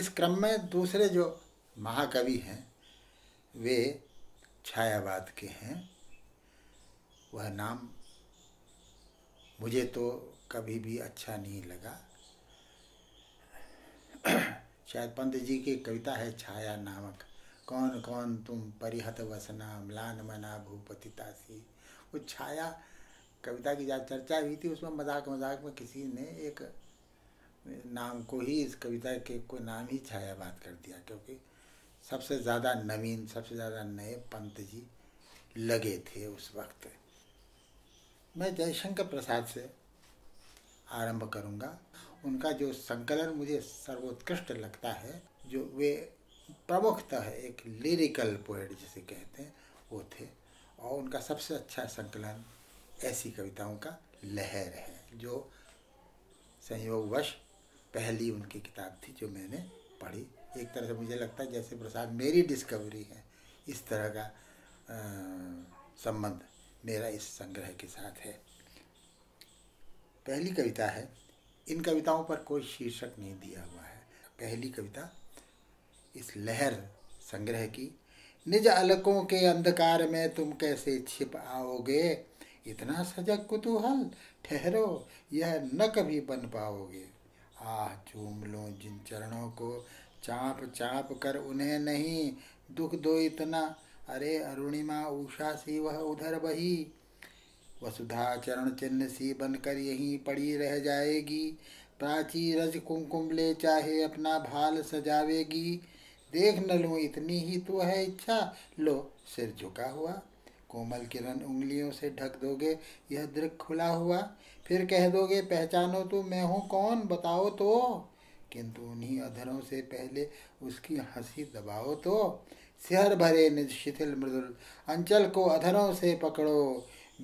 इस क्रम में दूसरे जो महाकवि हैं वे छायावाद के हैं वह नाम मुझे तो कभी भी अच्छा नहीं लगा शायद पंत जी की कविता है छाया नामक कौन कौन तुम परिहत वसना म्लान मना भूपतितासी वो छाया कविता की जहाँ चर्चा हुई थी उसमें मजाक मजाक में किसी ने एक नाम को ही इस कविता के को नाम ही छायावाद कर दिया क्योंकि सबसे ज़्यादा नवीन सबसे ज़्यादा नए पंत जी लगे थे उस वक्त मैं जयशंकर प्रसाद से आरंभ करूंगा उनका जो संकलन मुझे सर्वोत्कृष्ट लगता है जो वे प्रमुखतः एक लिरिकल पोएट जिसे कहते हैं वो थे और उनका सबसे अच्छा संकलन ऐसी कविताओं का लहर है जो संयोगवश पहली उनकी किताब थी जो मैंने पढ़ी एक तरह से मुझे लगता है जैसे प्रसाद मेरी डिस्कवरी है इस तरह का आ, संबंध मेरा इस संग्रह के साथ है पहली कविता है इन कविताओं पर कोई शीर्षक नहीं दिया हुआ है पहली कविता इस लहर संग्रह की निज अलकों के अंधकार में तुम कैसे छिप आओगे इतना सजग कुतूहल ठहरो यह न कभी बन पाओगे आह चूम लो जिन चरणों को चाप चाप कर उन्हें नहीं दुख दो इतना अरे अरुणिमा उषा सी वह उधर बही वसुधा चरण चिन्ह सी बनकर यहीं पड़ी रह जाएगी प्राची रज कुमकुम ले चाहे अपना भाल सजावेगी देख न लूँ इतनी ही तो है इच्छा लो सिर झुका हुआ कोमल किरण उंगलियों से ढक दोगे यह दृक खुला हुआ फिर कह दोगे पहचानो तो मैं हूँ कौन बताओ तो किंतु उन्हीं अधरों से पहले उसकी हंसी दबाओ तो शहर भरे निज शिथिल मृदुल अंचल को अधरों से पकड़ो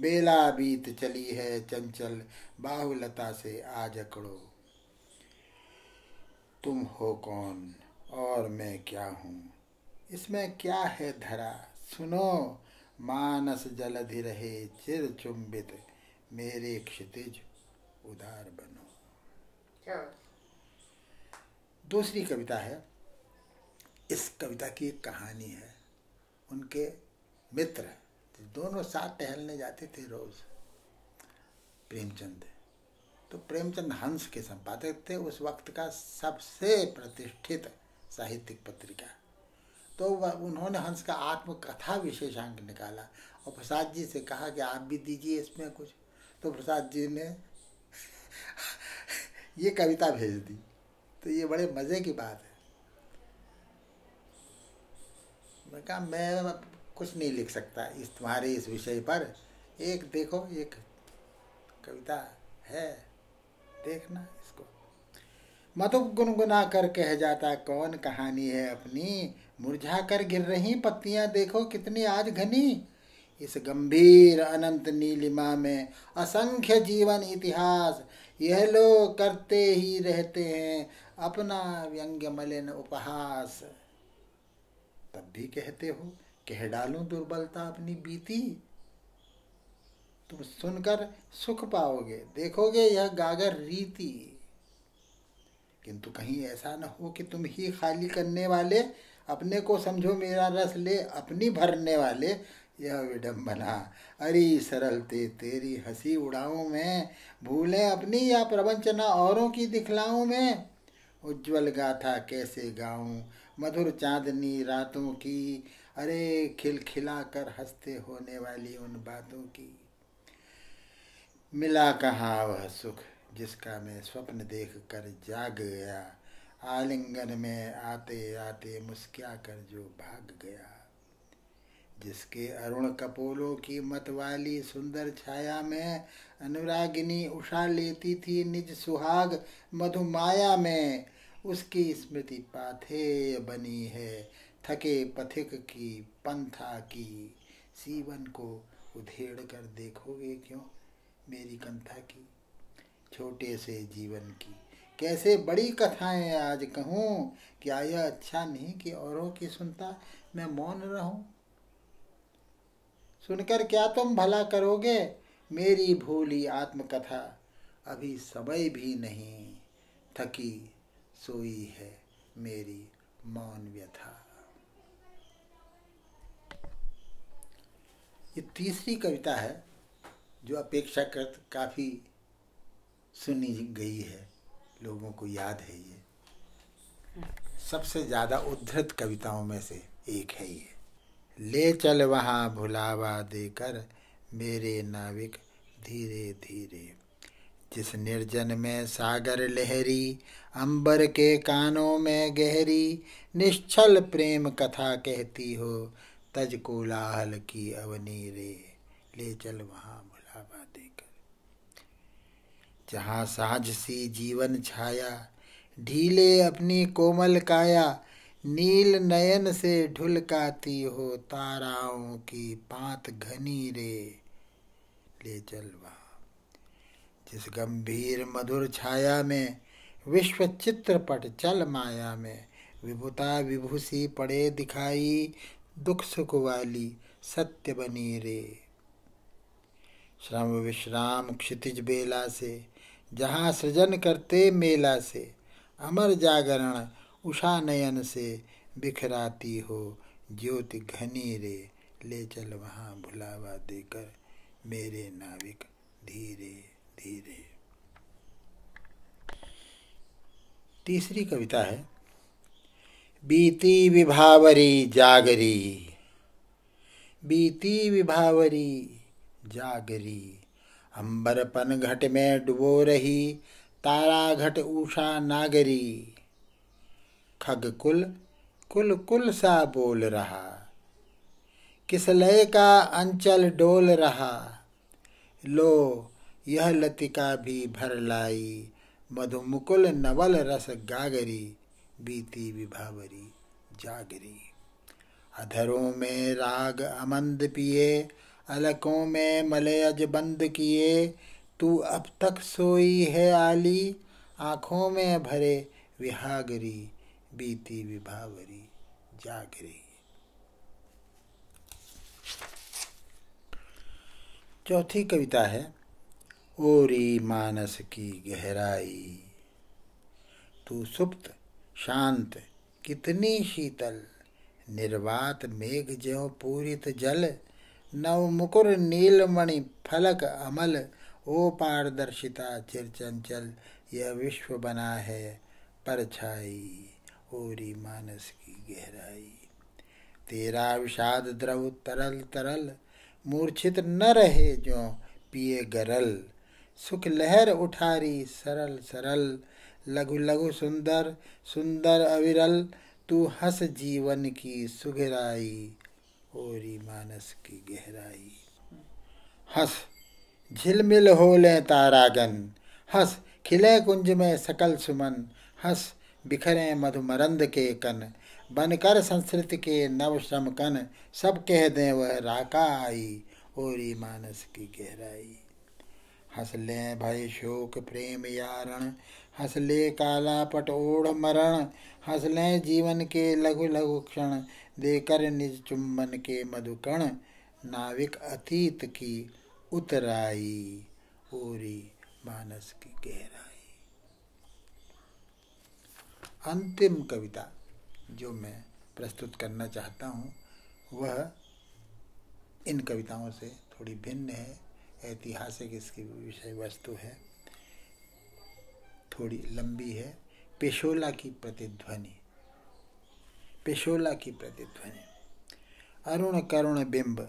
बेला बीत चली है चंचल बाहुलता से आज अकड़ो तुम हो कौन और मैं क्या हूँ इसमें क्या है धरा सुनो मानस जलधि रहे चिर चुंबित मेरे क्षितिज उदार बनो दूसरी कविता है इस कविता की एक कहानी है उनके मित्र दोनों साथ टहलने जाते थे रोज प्रेमचंद तो प्रेमचंद हंस के संपादक थे उस वक्त का सबसे प्रतिष्ठित साहित्यिक पत्रिका तो उन्होंने हंस का आत्मकथा विशेषांक निकाला और प्रसाद जी से कहा कि आप भी दीजिए इसमें कुछ तो प्रसाद जी ने ये कविता भेज दी तो ये बड़े मज़े की बात है मैं कहा मैं कुछ नहीं लिख सकता इस तुम्हारे इस विषय पर एक देखो एक कविता है देखना इसको मधु गुनगुना कर कह जाता कौन कहानी है अपनी मुरझा कर गिर रही पत्तियां देखो कितनी आज घनी इस गंभीर अनंत नीलिमा में असंख्य जीवन इतिहास यह लोग करते ही रहते हैं अपना व्यंग्य मलिन उपहास तब भी कहते हो कह डालूं दुर्बलता अपनी बीती तुम सुनकर सुख पाओगे देखोगे यह गागर रीति किंतु कहीं ऐसा न हो कि तुम ही खाली करने वाले अपने को समझो मेरा रस ले अपनी भरने वाले यह विडम्बना अरे सरलते तेरी हंसी उड़ाऊँ मैं भूलें अपनी या प्रवंचना औरों की दिखलाऊँ मैं उज्जवल गाथा कैसे गाऊँ मधुर चांदनी रातों की अरे खिलखिला कर हंसते होने वाली उन बातों की मिला कहाँ वह सुख जिसका मैं स्वप्न देख कर जाग गया आलिंगन में आते आते मुस्किया कर जो भाग गया जिसके अरुण कपोलों की मत वाली सुंदर छाया में अनुरागिनी उषा लेती थी निज सुहाग मधुमाया में उसकी स्मृति पाथे बनी है थके पथिक की पंथा की सीवन को उधेड़ कर देखोगे क्यों मेरी कंथा की छोटे से जीवन की कैसे बड़ी कथाएं आज कहूँ क्या यह अच्छा नहीं कि औरों की सुनता मैं मौन रहूं सुनकर क्या तुम भला करोगे मेरी भूली आत्मकथा अभी समय भी नहीं थकी सोई है मेरी मौन व्यथा ये तीसरी कविता है जो अपेक्षाकृत काफ़ी सुनी गई है लोगों को याद है ये सबसे ज़्यादा उद्धृत कविताओं में से एक है ये ले चल वहाँ भुलावा देकर मेरे नाविक धीरे धीरे जिस निर्जन में सागर लहरी अंबर के कानों में गहरी निश्चल प्रेम कथा कहती हो तज कोलाहल की अवनी रे ले चल वहाँ जहाँ साझ सी जीवन छाया ढीले अपनी कोमल काया नील नयन से ढुलकाती हो ताराओं की पात घनी रे ले जलवा जिस गंभीर मधुर छाया में विश्व चित्रपट चल माया में विभुता विभूषी पड़े दिखाई दुख सुख वाली सत्य बनी रे श्रम विश्राम क्षितिज बेला से जहाँ सृजन करते मेला से अमर जागरण उषा नयन से बिखराती हो ज्योति घनी रे ले चल वहाँ भुलावा देकर मेरे नाविक धीरे धीरे तीसरी कविता है बीती विभावरी जागरी बीती विभावरी जागरी पन घट में डुबो रही तारा घट उषा नागरी खग कुल कुल कुल सा बोल रहा लय का अंचल डोल रहा लो यह लतिका भी भर लाई मधुमुकुल नवल रस गागरी बीती विभावरी जागरी अधरों में राग अमंद पिए अलकों में मलयज बंद किए तू अब तक सोई है आली आँखों में भरे विहागरी बीती विभावरी जागरी चौथी कविता है ओरी मानस की गहराई तू सुप्त शांत कितनी शीतल निर्वात मेघ ज्यो पूरित जल नवमुकुर नीलमणि फलक अमल ओ पारदर्शिता चिर चंचल यह विश्व बना है परछाई ओरी मानस की गहराई तेरा विषाद द्रव तरल तरल मूर्छित न रहे जो पिए गरल सुख लहर उठारी सरल सरल लघु लघु सुंदर सुंदर अविरल तू हस जीवन की सुगराई और मानस की गहराई हस झिलमिल हो ले तारागन हस खिले कुंज में सकल सुमन हंस बिखरे मधुमरंद के कन बनकर संस्कृत के नव श्रम कन सब कह दें वह राका आई और मानस की गहराई हंस लें भय शोक प्रेम यारण हंसले ले काला पटोड़ मरण हंसले जीवन के लघु लघु क्षण देकर निज चुंबन के मधुकण नाविक अतीत की उतराई ओरी मानस की गहराई अंतिम कविता जो मैं प्रस्तुत करना चाहता हूँ वह इन कविताओं से थोड़ी भिन्न है ऐतिहासिक इसकी विषय वस्तु है थोड़ी लंबी है पेशोला की प्रतिध्वनि पेशोला की प्रतिध्वनि अरुण करुण बिंब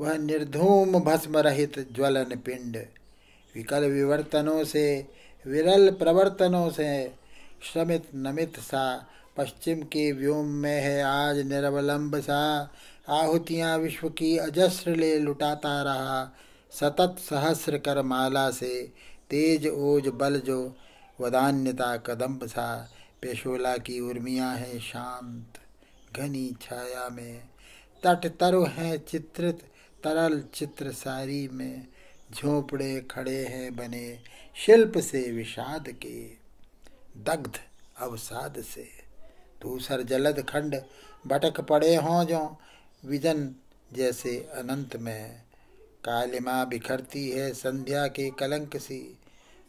वह निर्धूम भस्म रहित ज्वलन पिंड विकल विवर्तनों से विरल प्रवर्तनों से श्रमित नमित सा पश्चिम के व्योम में है आज निर्वलंब सा आहुतियाँ विश्व की अजस्र ले लुटाता रहा सतत सहस्र कर माला से तेज ओज बल जो वदान्यता कदम्ब सा पेशोला की उर्मियाँ हैं शांत घनी छाया में तट तरु है चित्रित तरल चित्र सारी में झोपड़े खड़े हैं बने शिल्प से विषाद के दग्ध अवसाद से दूसर जलद खंड भटक पड़े हों जो विजन जैसे अनंत में कालिमा बिखरती है संध्या के कलंक सी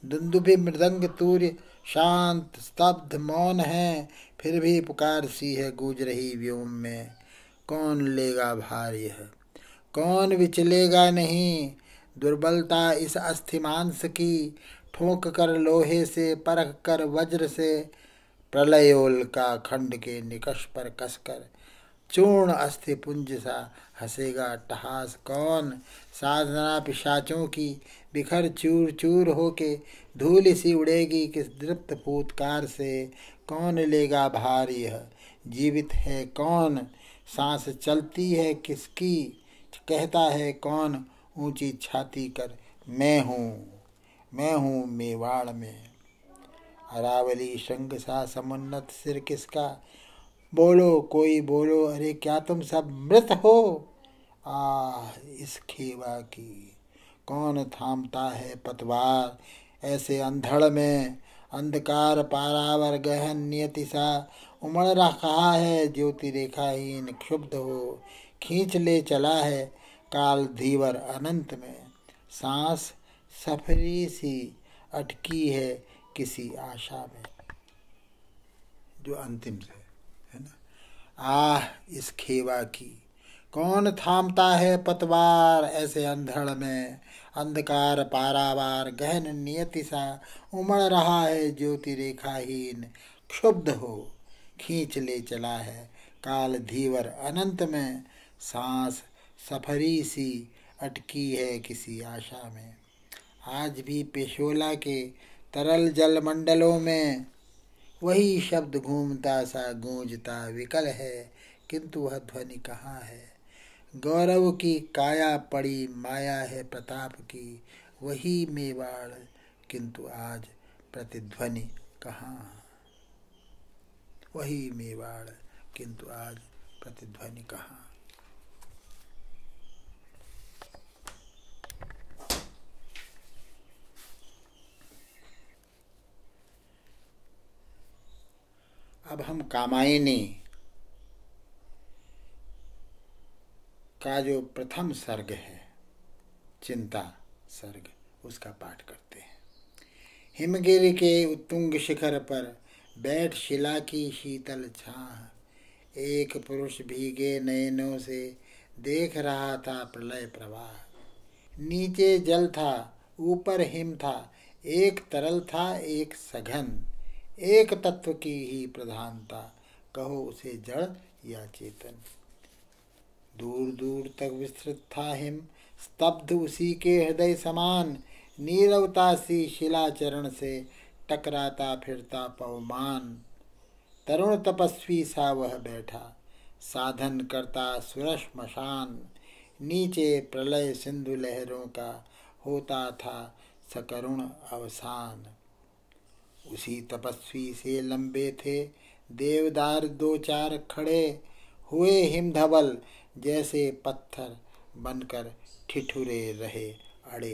दुंदुभि मृदंग तूर्य शांत स्तब्ध मौन है फिर भी पुकार सी है गूंज रही व्योम में कौन लेगा भार यह कौन विचलेगा नहीं दुर्बलता इस अस्थिमांस की ठोंक कर लोहे से परख कर वज्र से प्रलयोल का खंड के निकष पर कसकर चूर्ण अस्थिपुंज सा हंसेगा टहास कौन साधना पिशाचों की बिखर चूर चूर होके धूल सी उड़ेगी किस दृप्त भूतकार से कौन लेगा भार यह जीवित है कौन सांस चलती है किसकी कहता है कौन ऊंची छाती कर मैं हूँ मैं हूँ मेवाड़ में अरावली शंख सा समुन्नत सिर किसका बोलो कोई बोलो अरे क्या तुम सब मृत हो आह इस खेवा की कौन थामता है पतवार ऐसे अंधड़ में अंधकार पारावर गहन नियति सा उमड़ रहा है ज्योति रेखा हीन क्षुब्ध हो खींच ले चला है काल धीवर अनंत में सांस सफरी सी अटकी है किसी आशा में जो अंतिम से है ना आह इस खेवा की कौन थामता है पतवार ऐसे अंधड़ में अंधकार पारावार गहन नियति सा उमड़ रहा है ज्योति रेखाहीन क्षुब्ध हो खींच ले चला है काल धीवर अनंत में सांस सफरी सी अटकी है किसी आशा में आज भी पेशोला के तरल जल मंडलों में वही शब्द घूमता सा गूंजता विकल है किंतु वह ध्वनि कहाँ है गौरव की काया पड़ी माया है प्रताप की वही मेवाड़ किंतु आज प्रतिध्वनि कहाँ वही मेवाड़ किंतु आज प्रतिध्वनि कहाँ अब हम कामायनी का जो प्रथम सर्ग है चिंता सर्ग उसका पाठ करते हैं हिमगिरी के उत्तुंग शिखर पर बैठ शिला की शीतल छाह एक पुरुष भीगे नयनों से देख रहा था प्रलय प्रवाह नीचे जल था ऊपर हिम था एक तरल था एक सघन एक तत्व की ही प्रधानता कहो उसे जड़ या चेतन दूर दूर तक विस्तृत था हिम स्तब्ध उसी के हृदय समान नीरवता सी चरण से टकराता फिरता पवमान तरुण तपस्वी सा वह बैठा साधन करता सुरश मशान नीचे प्रलय सिंधु लहरों का होता था सकरुण अवसान उसी तपस्वी से लंबे थे देवदार दो चार खड़े हुए हिमधवल जैसे पत्थर बनकर ठिठुरे रहे अड़े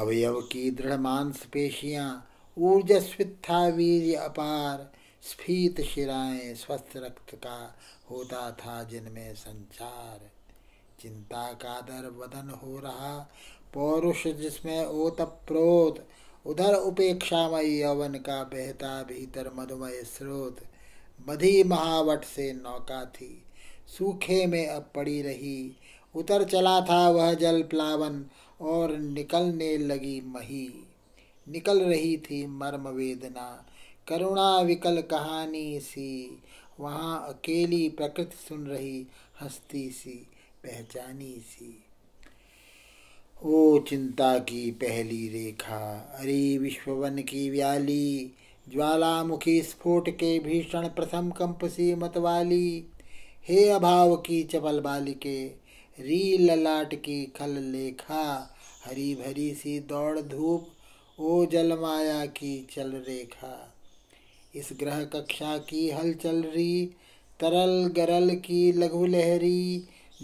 अवयव की दृढ़ मांस पेशियाँ ऊर्जस्वित्था वीर अपार स्फीत शिराएं स्वस्थ रक्त का होता था जिनमें संचार चिंता का दर वदन हो रहा पौरुष जिसमें ओतप्रोत उधर उपेक्षामय यवन का बहता भीतर मधुमय स्रोत बधी महावट से नौका थी सूखे में अब पड़ी रही उतर चला था वह जल प्लावन और निकलने लगी मही निकल रही थी मर्म वेदना करुणा विकल कहानी सी वहाँ अकेली प्रकृति सुन रही हस्ती सी पहचानी सी ओ चिंता की पहली रेखा अरे विश्ववन की व्याली ज्वालामुखी स्फोट के भीषण प्रथम कंप सी मतवाली हे अभाव की चपल बालिके री ललाट की खल लेखा हरी भरी सी दौड़ धूप ओ जल माया की चल रेखा इस ग्रह कक्षा की हल चल री तरल गरल की लघु लहरी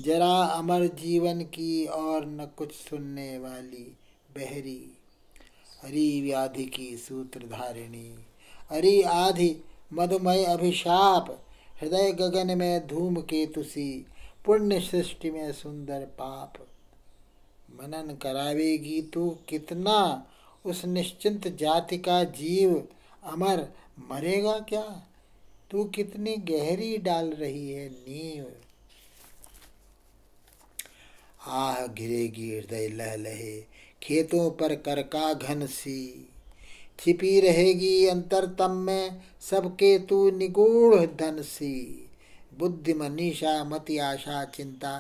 जरा अमर जीवन की और न कुछ सुनने वाली बहरी हरि व्याधि की सूत्रधारिणी हरि आधि मधुमय अभिशाप हृदय गगन में धूम केतुसी पुण्य सृष्टि में सुंदर पाप मनन करावेगी तू कितना उस निश्चिंत जाति का जीव अमर मरेगा क्या तू कितनी गहरी डाल रही है नींव आ घिरेगी हृदय लह लहे खेतों पर करका घन सी छिपी रहेगी अंतरतम में सबके तू निगूढ़ धन सी बुद्धि मनीषा मति आशा चिंता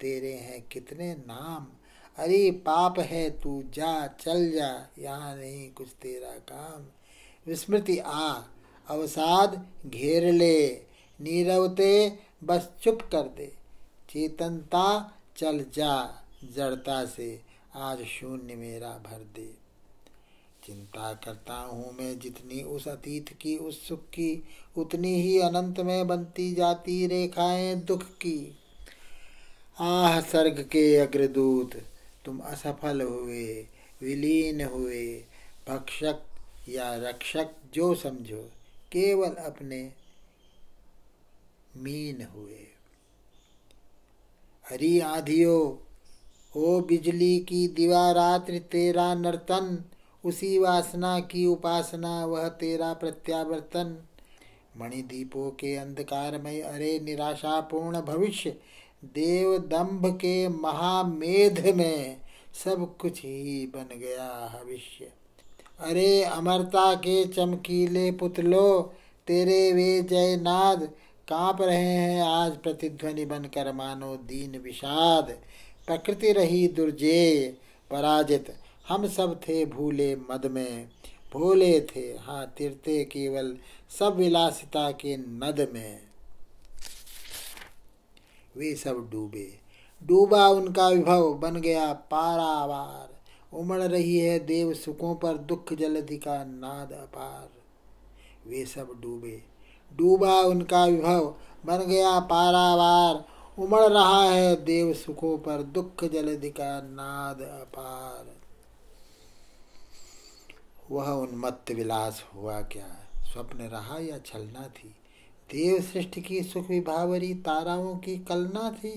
तेरे हैं कितने नाम अरे पाप है तू जा चल जा यहाँ नहीं कुछ तेरा काम विस्मृति आ अवसाद घेर ले नीरवते बस चुप कर दे चेतनता चल जा जड़ता से आज शून्य मेरा भर दे चिंता करता हूँ मैं जितनी उस अतीत की उस सुख की उतनी ही अनंत में बनती जाती रेखाएं दुख की आह सर्ग के अग्रदूत तुम असफल हुए विलीन हुए भक्षक या रक्षक जो समझो केवल अपने मीन हुए हरी आधियो हो बिजली की दिवा रात्रि तेरा नर्तन उसी वासना की उपासना वह तेरा प्रत्यावर्तन मणिदीपों के अंधकार में अरे निराशापूर्ण भविष्य देव दंभ के महामेध में सब कुछ ही बन गया भविष्य अरे अमरता के चमकीले पुतलो तेरे वे जयनाद कांप रहे हैं आज प्रतिध्वनि बनकर मानो दीन विषाद प्रकृति रही दुर्जे पराजित हम सब थे भूले मद में भोले थे हाँ तिरते केवल सब विलासिता के नद में वे सब डूबे डूबा उनका विभव बन गया पारावार उमड़ रही है देव सुखों पर दुख जलधि का नाद अपार वे सब डूबे डूबा उनका विभव बन गया पारावार उमड़ रहा है देव सुखों पर दुख जलधि का नाद अपार वह उन्मत्त विलास हुआ क्या स्वप्न रहा या छलना थी देव सृष्टि की सुख विभावरी ताराओं की कलना थी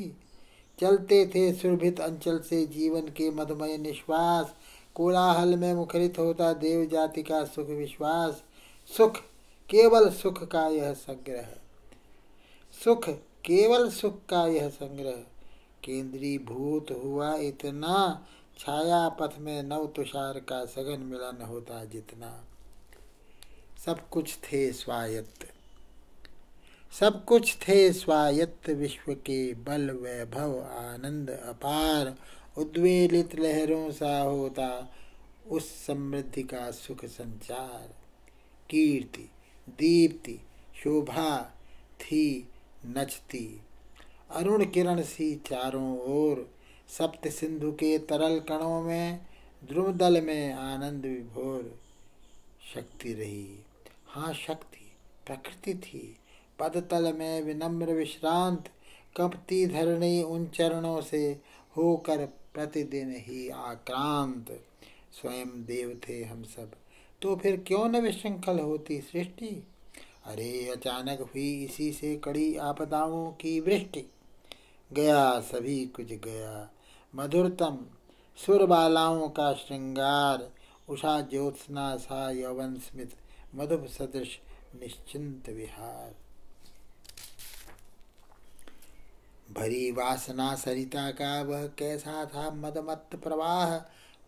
चलते थे सुरभित अंचल से जीवन के मधुमय निश्वास कोलाहल में मुखरित होता देव जाति का सुख विश्वास सुख केवल सुख का यह संग्रह है सुख केवल सुख का यह संग्रह केंद्रीय भूत हुआ इतना छाया पथ में नव तुषार का सघन मिलन होता जितना सब कुछ थे स्वायत्त सब कुछ थे स्वायत्त विश्व के बल वैभव आनंद अपार उद्वेलित लहरों सा होता उस समृद्धि का सुख संचार कीर्ति दीप्ति शोभा थी नचती अरुण किरण सी चारों ओर सप्त सिंधु के तरल कणों में द्रुमदल में आनंद विभोर शक्ति रही हाँ शक्ति प्रकृति थी पदतल में विनम्र विश्रांत कपती धरणी उन चरणों से होकर प्रतिदिन ही आक्रांत स्वयं देव थे हम सब तो फिर क्यों न विशृंखल होती सृष्टि अरे अचानक हुई इसी से कड़ी आपदाओं की वृष्टि गया सभी कुछ गया मधुरतम सुरबालाओं का श्रृंगार उषा ज्योत्सना सा यौवन स्मित मधुप सदृश निश्चिंत विहार भरी वासना सरिता का वह कैसा था मदमत्त प्रवाह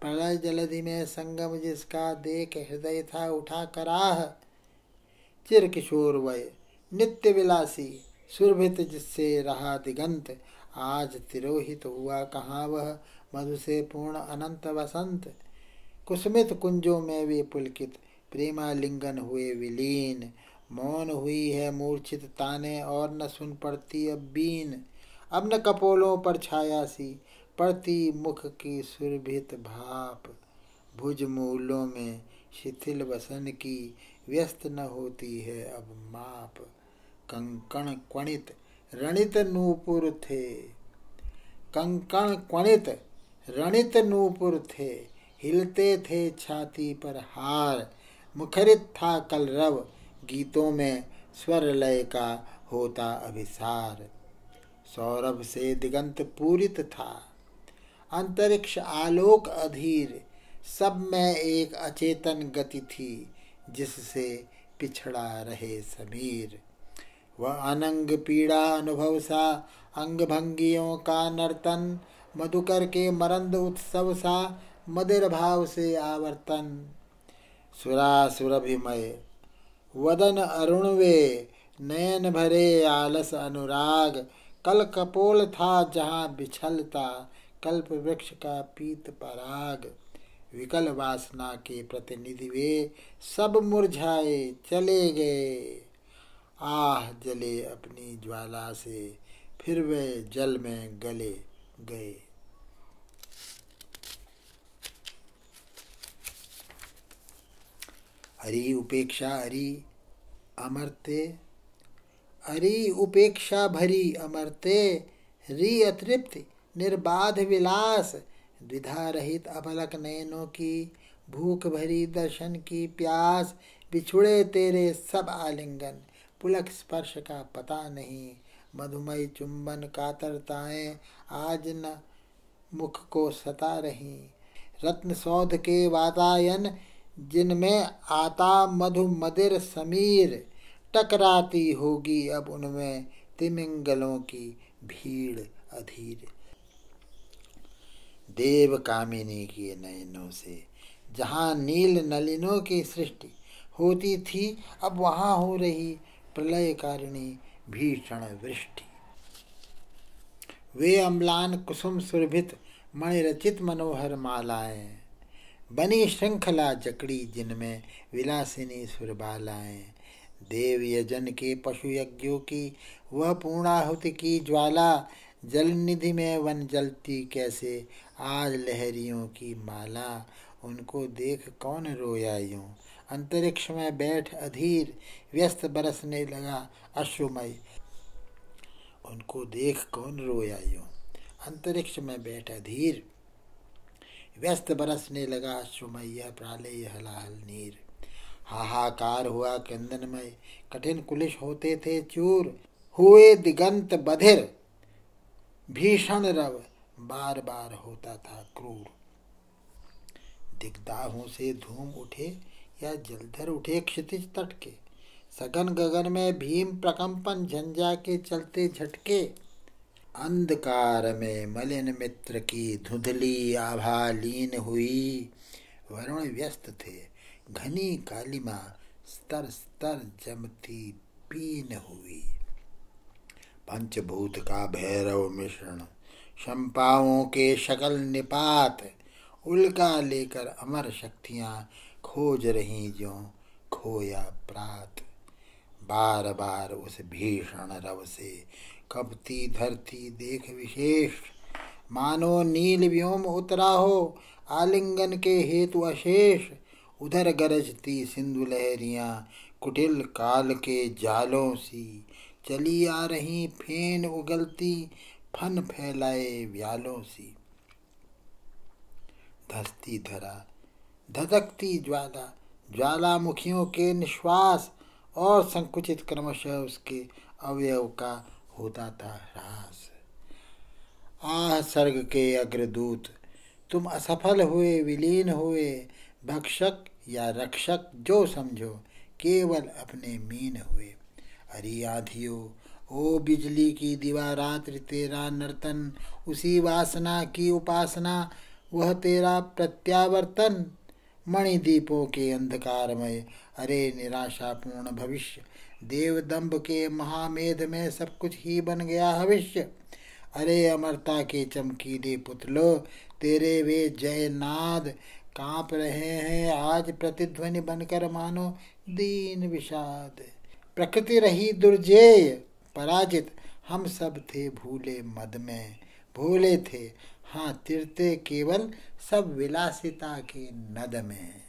प्रलय जलधि में संगम जिसका देख हृदय था उठा कराह चिर किशोर वय नित्य विलासी सुरभित जिससे रहा दिगंत आज तिरोहित तो हुआ कहाँ वह मधु से पूर्ण अनंत वसंत कुसुमित कुंजों में भी पुलकित प्रेमालिंगन हुए विलीन मौन हुई है मूर्छित ताने और न सुन पड़ती अब बीन अब न कपोलों पर छाया सी प्रति मुख की सुरभित भाप भुज मूलों में शिथिल वसन की व्यस्त न होती है अब माप कंकण क्वणित रणित नूपुर थे कंकण क्वणित रणित नूपुर थे हिलते थे छाती पर हार मुखरित था कलरव गीतों में स्वर लय का होता अभिसार सौरभ से दिगंत पूरित था अंतरिक्ष आलोक अधीर सब में एक अचेतन गति थी जिससे पिछड़ा रहे समीर वह अनंग पीड़ा अनुभव सा अंग भंगियों का नर्तन मधुकर के मरंद उत्सव सा मदिर भाव से आवर्तन सुरभिमय वदन अरुण वे नयन भरे आलस अनुराग कल कपोल था जहाँ बिछलता कल्प वृक्ष का पीत पराग विकल वासना के प्रतिनिधि वे सब मुरझाए चले गए आह जले अपनी ज्वाला से फिर वे जल में गले गए हरी उपेक्षा हरी अमरते हरी उपेक्षा भरी अमरते री अतृप्ति निर्बाध विलास द्विधा रहित अबलक नयनों की भूख भरी दर्शन की प्यास बिछुड़े तेरे सब आलिंगन पुलक स्पर्श का पता नहीं मधुमय चुंबन कातरताएं आज न मुख को सता रही रत्न सौध के वातायन जिनमें आता मधु मदिर समीर टकराती होगी अब उनमें तिमिंगलों की भीड़ अधीर देव कामिनी के नयनों से जहाँ नील नलिनों की सृष्टि होती थी अब वहाँ हो रही प्रलय कारिणी भीषण वृष्टि वे अम्लान कुसुम सुरभित मणिरचित मनोहर मालाएं बनी श्रृंखला जकड़ी जिनमें विलासिनी सुरबालाएं देव यजन के पशु यज्ञों की वह पूर्णाहुति की ज्वाला जलनिधि में वन जलती कैसे आज लहरियों की माला उनको देख कौन रोया यूँ अंतरिक्ष में बैठ अधीर व्यस्त बरसने लगा अश्वमय उनको देख कौन रोया यूँ अंतरिक्ष में बैठ अधीर व्यस्त बरसने लगा अश्रुमय प्रालय हलाहल नीर हाहाकार हुआ कंदनमय कठिन कुलिश होते थे चूर हुए दिगंत बधिर भीषण रव बार बार होता था क्रूर दिग्दाहों से धूम उठे या जलधर उठे क्षितिज तट के सघन गगन में भीम प्रकंपन झंझा के चलते झटके अंधकार में मलिन मित्र की धुंधली आभा लीन हुई वरुण व्यस्त थे घनी कालिमा स्तर स्तर जमती पीन हुई पंचभूत का भैरव मिश्रण शंपाओं के शकल निपात उल्का लेकर अमर शक्तियाँ खोज रही जो खोया प्रात बार बार उस भीषण रव से कपती धरती देख विशेष मानो नील व्योम उतरा हो आलिंगन के हेतु अशेष उधर गरजती सिंधु लहरियाँ कुटिल काल के जालों सी चली आ रही फेन उगलती फन फैलाए व्यालों सी धसती धरा धधकती ज्वाला ज्वालामुखियों के निश्वास और संकुचित क्रमशः उसके अवयव का होता था ह्रास आह सर्ग के अग्रदूत तुम असफल हुए विलीन हुए भक्षक या रक्षक जो समझो केवल अपने मीन हुए अरे ओ बिजली की दिवा रात्रि तेरा नर्तन उसी वासना की उपासना वह तेरा प्रत्यावर्तन मणिदीपों के अंधकारमय अरे निराशापूर्ण भविष्य दंभ के महामेध में सब कुछ ही बन गया भविष्य अरे अमरता के चमकीले पुतलो तेरे वे जय नाद कांप रहे हैं आज प्रतिध्वनि बनकर मानो दीन विषाद प्रकृति रही दुर्जेय पराजित हम सब थे भूले मद में भूले थे हाँ तिरते केवल सब विलासिता के नद में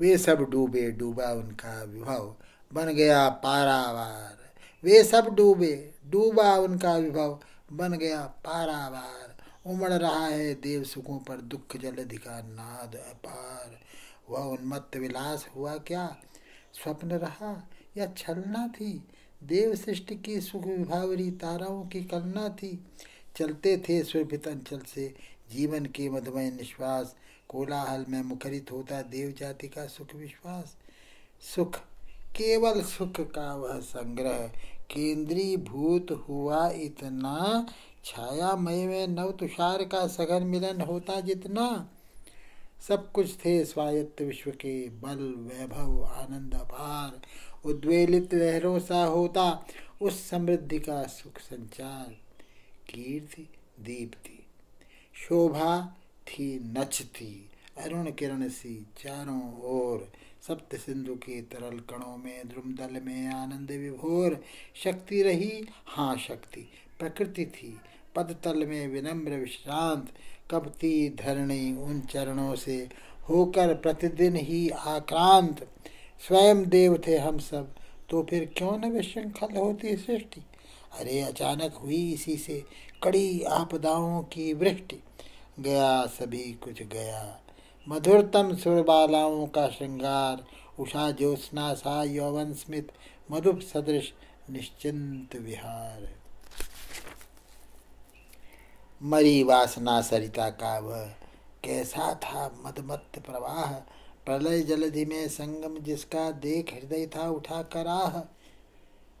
वे सब डूबे डूबा उनका विभव बन गया पारावार वे सब डूबे डूबा उनका विभव बन गया पारावार उमड़ रहा है देव सुखों पर दुख जल अधिकार नाद अपार वह उन्मत्त विलास हुआ क्या स्वप्न रहा या छलना थी देव सृष्टि की सुख विभावरी ताराओं की कलना थी चलते थे सुरभित अंचल से जीवन के मधुमय निश्वास कोलाहल में मुखरित होता देव जाति का सुख विश्वास सुख केवल सुख का वह संग्रह केंद्रीय भूत हुआ इतना छायामय में नव तुषार का सघन मिलन होता जितना सब कुछ थे स्वायत्त विश्व के बल वैभव आनंद अपार उद्वेलित लहरों सा होता उस समृद्धि का सुख संचार कीर्ति दीप थी शोभा थी नच थी अरुण किरण सी चारों ओर सप्त सिंधु के तरल कणों में द्रुमदल में आनंद विभोर शक्ति रही हाँ शक्ति प्रकृति थी पदतल में विनम्र विश्रांत कपती धरणी उन चरणों से होकर प्रतिदिन ही आक्रांत स्वयं देव थे हम सब तो फिर क्यों न विशृंखल होती सृष्टि अरे अचानक हुई इसी से कड़ी आपदाओं की वृष्टि गया सभी कुछ गया मधुरतम सुरबालाओं का श्रृंगार उषा ज्योत्ना सा यौवन स्मित मधुप सदृश निश्चिंत विहार मरी वासना सरिता का वह कैसा था मदमत्त प्रवाह प्रलय जलधि में संगम जिसका देख हृदय था उठा कराह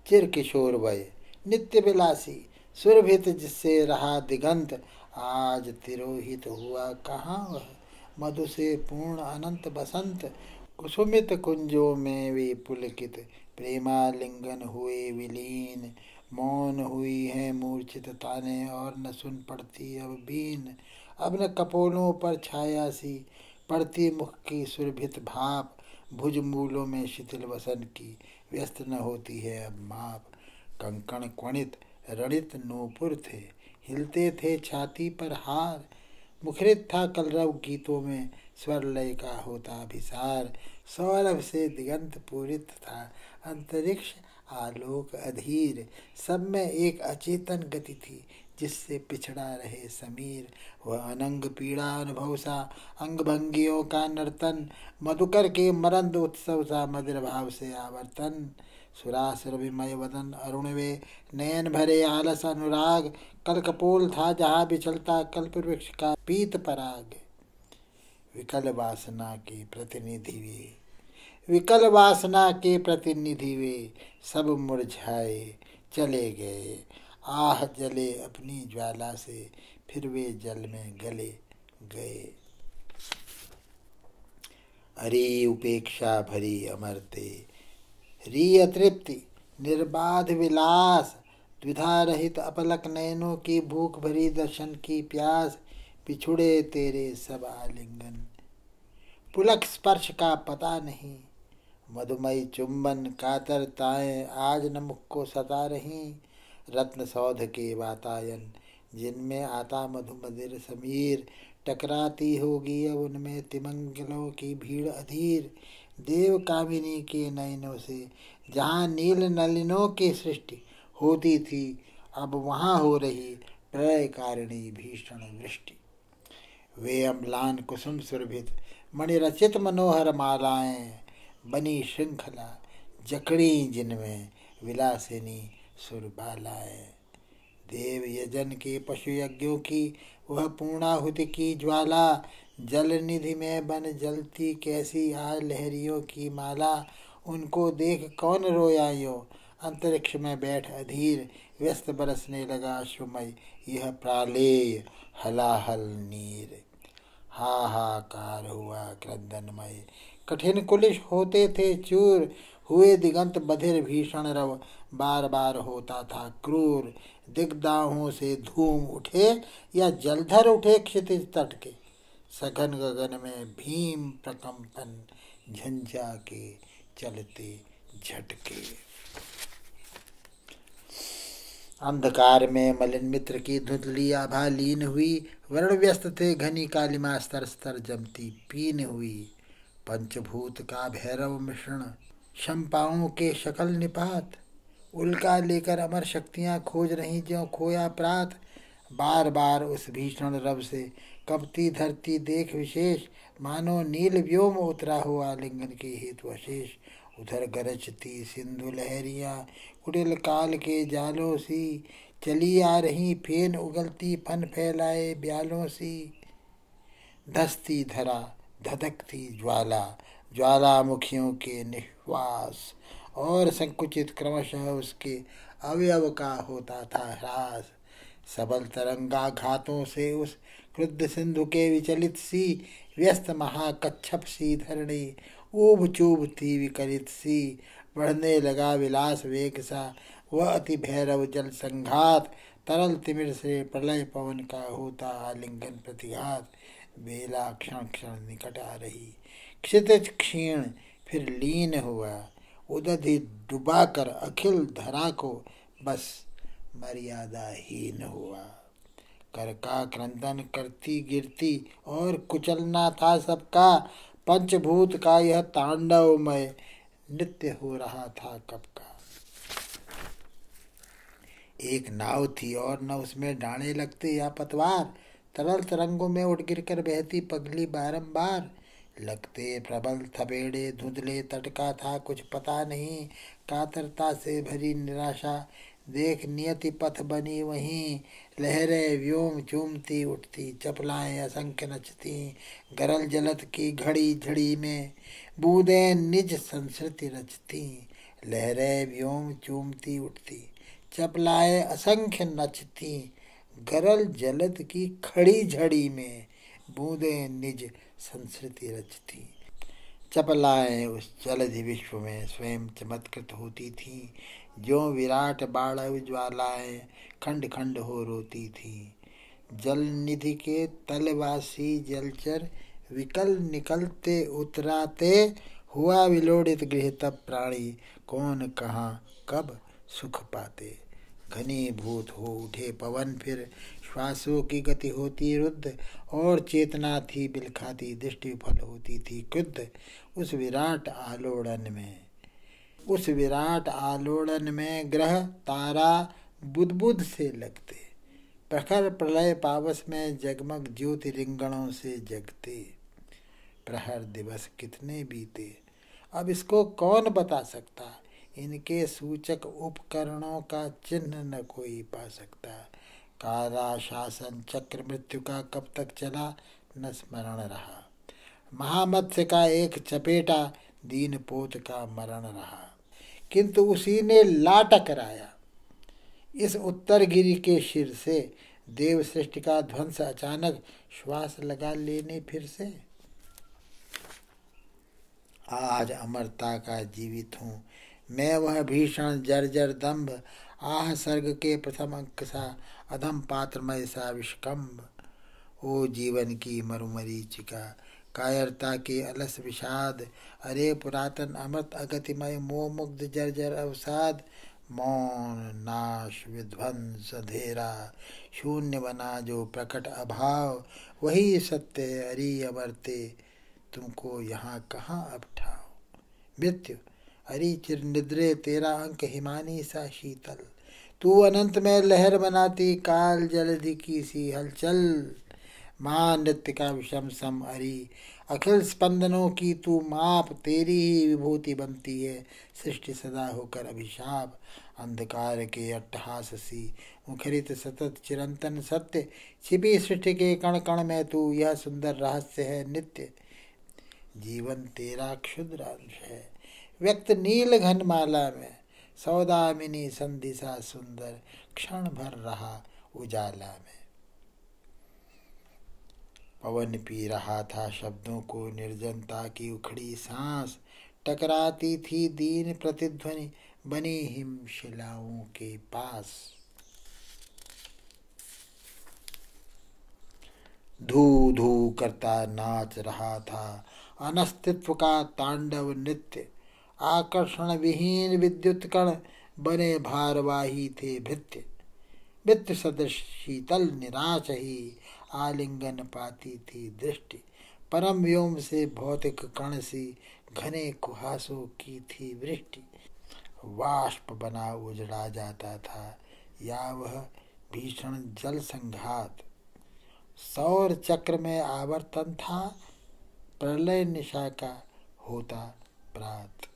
चिर किशोर वय नित्य विलासी सुरभित जिससे रहा दिगंत आज तिरोहित हुआ कहाँ वह मधु से पूर्ण अनंत बसंत कुसुमित कुंजों में वे पुलकित प्रेमालिंगन हुए विलीन मौन हुई है मूर्छित ताने और न सुन पड़ती अब बीन अब न कपोलों पर छाया सी पड़ती मुख की सुरभित भाप भुज मूलों में शिथिल वसन की व्यस्त न होती है अब माप कंकण क्वणित रणित नूपुर थे हिलते थे छाती पर हार मुखरित था कलरव गीतों में स्वर लय का होता अभिसार सौरभ से दिगंत पूरित था अंतरिक्ष आलोक अधीर सब में एक अचेतन गति थी जिससे पिछड़ा रहे समीर वह अनंग पीड़ा अनुभव सा अंग भंगियों का नर्तन मधुकर के मरंद उत्सव सा मधुर भाव से आवर्तन सुरास रविमय वदन अरुण वे नयन भरे आलस अनुराग कल कपोल था जहाँ बिछलता कल्प वृक्ष का पीत पराग विकल वासना की प्रतिनिधि भी विकल वासना के प्रतिनिधि वे सब मुरझाए चले गए आह जले अपनी ज्वाला से फिर वे जल में गले गए अरे उपेक्षा भरी अमरते री अतृप्ति निर्बाध विलास द्विधा रहित अपलक नयनों की भूख भरी दर्शन की प्यास पिछुड़े तेरे सब आलिंगन पुलक स्पर्श का पता नहीं मधुमय चुम्बन कातरताएं आज न मुख को सता रही रत्न सौध के वातायन जिनमें आता मधुमदिर समीर टकराती होगी अब उनमें तिमंगलों की भीड़ अधीर देव कामिनी के नयनों से जहाँ नील नलिनों की सृष्टि होती थी अब वहाँ हो रही प्रय कारिणी भीषण वृष्टि वे अम्लान कुसुम सुरभित मणिरचित मनोहर मालाएं बनी श्रृंखला जकड़ी जिनमें विलासिनी सुरबालाए देव यजन के पशु यज्ञों की वह पूर्णाहुति की ज्वाला जल निधि में बन जलती कैसी आ लहरियों की माला उनको देख कौन रोया यो अंतरिक्ष में बैठ अधीर व्यस्त बरसने लगा सुमय यह प्रालेय हलाहल नीर हाहाकार हुआ क्रंदनमय कठिन कुलिश होते थे चूर हुए दिगंत बधिर भीषण रव बार बार होता था क्रूर दिग्दाहों से धूम उठे या जलधर उठे क्षितिज तट के सघन गगन में भीम प्रकंपन झंझा के चलते झटके अंधकार में मलिन मित्र की धुंधली आभा लीन हुई वर्ण व्यस्त थे घनी कालिमा स्तर स्तर जमती पीन हुई पंचभूत का भैरव मिश्रण शंपाओं के शकल निपात उल्का लेकर अमर शक्तियाँ खोज रही जो खोया प्रात बार बार उस भीषण रब से कपती धरती देख विशेष मानो नील व्योम उतरा हो आलिंगन के हेतु अशेष उधर गरजती सिंधु लहरियाँ कुटिल काल के जालों सी चली आ रही फेन उगलती फन फैलाए ब्यालों सी धसती धरा धधकती ज्वाला ज्वालामुखियों के निश्वास और संकुचित क्रमशः उसके अवयव का होता था ह्रास सबल तरंगा घातों से उस क्रुद्ध सिंधु के विचलित सी व्यस्त महाकच्छप सी धरणी ऊब चूब थी विकलित सी बढ़ने लगा विलास वेग सा वह अति भैरव जल संघात तरल तिमिर से प्रलय पवन का होता आलिंगन प्रतिघात बेला क्षण क्षण निकट आ रही क्षितिज क्षीण फिर लीन हुआ उदधि डुबा कर अखिल धरा को बस हीन हुआ कर का क्रंदन करती गिरती और कुचलना था सबका पंचभूत का यह तांडवमय नृत्य हो रहा था कब का एक नाव थी और न उसमें डाणे लगते या पतवार तरल तरंगों में उठ गिर कर बहती पगली बारंबार लगते प्रबल थबेड़े धुंधले तटका था कुछ पता नहीं कातरता से भरी निराशा देख नियति पथ बनी वहीं लहरें व्योम चूमती उठती चपलाएं असंख्य नचती गरल जलत की घड़ी झड़ी में बूंदें निज संस्कृति रचती लहरें व्योम चूमती उठती चपलाएं असंख्य नचती गरल जलद की खड़ी झड़ी में बूंदे निज संस्कृति रचती चपलाएं उस जलद विश्व में स्वयं चमत्कृत होती थीं जो विराट बाढ़ ज्वालाएं खंड खंड हो रोती थीं जल निधि के तलवासी जलचर विकल निकलते उतराते हुआ विलोड़ित गृह तब प्राणी कौन कहाँ कब सुख पाते घनीभूत हो उठे पवन फिर श्वासों की गति होती रुद्ध और चेतना थी बिलखाती दृष्टि फल होती थी क्रुद्ध उस विराट आलोड़न में उस विराट आलोड़न में ग्रह तारा बुदबुद से लगते प्रखर प्रलय पावस में जगमग ज्योतिरिंगणों से जगते प्रहर दिवस कितने बीते अब इसको कौन बता सकता इनके सूचक उपकरणों का चिन्ह न कोई पा सकता काला शासन चक्र मृत्यु का कब तक चला न स्मरण रहा महामत्स्य का एक चपेटा दीन पोत का मरण रहा किंतु उसी ने ला कराया इस उत्तर गिरी के शिर से देव सृष्टि का ध्वंस अचानक श्वास लगा लेने फिर से आज अमरता का जीवित हूँ मैं वह भीषण जर्जर दम्भ आह सर्ग के प्रथम अंक सा अधम पात्रमय सा विष्कम्भ ओ जीवन की मरुमरीचिका कायरता के अलस विषाद अरे पुरातन अमृत अगतिमय मोहमुग्ध जर्जर अवसाद मौन नाश विध्वंस धेरा शून्य बना जो प्रकट अभाव वही सत्य अरी अमरते तुमको यहाँ कहाँ अब ठाओ मृत्यु हरी चिर निद्रे तेरा अंक हिमानी सा शीतल तू अनंत में लहर बनाती काल जलधि की सी हलचल माँ नृत्य का विषम सम हरी अखिल स्पंदनों की तू माप तेरी ही विभूति बनती है सृष्टि सदा होकर अभिशाप अंधकार के अट्टहास सी मुखरित सतत चिरंतन सत्य छिपी सृष्टि के कण कण में तू यह सुंदर रहस्य है नित्य जीवन तेरा क्षुद्र अंश है व्यक्त नील घनमाला में सौदामिनी संदिशा सुंदर क्षण भर रहा उजाला में पवन पी रहा था शब्दों को निर्जनता की उखड़ी सांस टकराती थी दीन प्रतिध्वनि बनी हिम शिलाओं के पास धू धू करता नाच रहा था अनस्तित्व का तांडव नृत्य आकर्षण विहीन विद्युत कण बने भारवाही थे भित्य भित्य सदृश शीतल निराश ही आलिंगन पाती थी दृष्टि परम व्योम से भौतिक कण सी घने कुहासों की थी वृष्टि वाष्प बना उजड़ा जाता था या वह भीषण जल संघात सौर चक्र में आवर्तन था प्रलय निशा का होता प्रात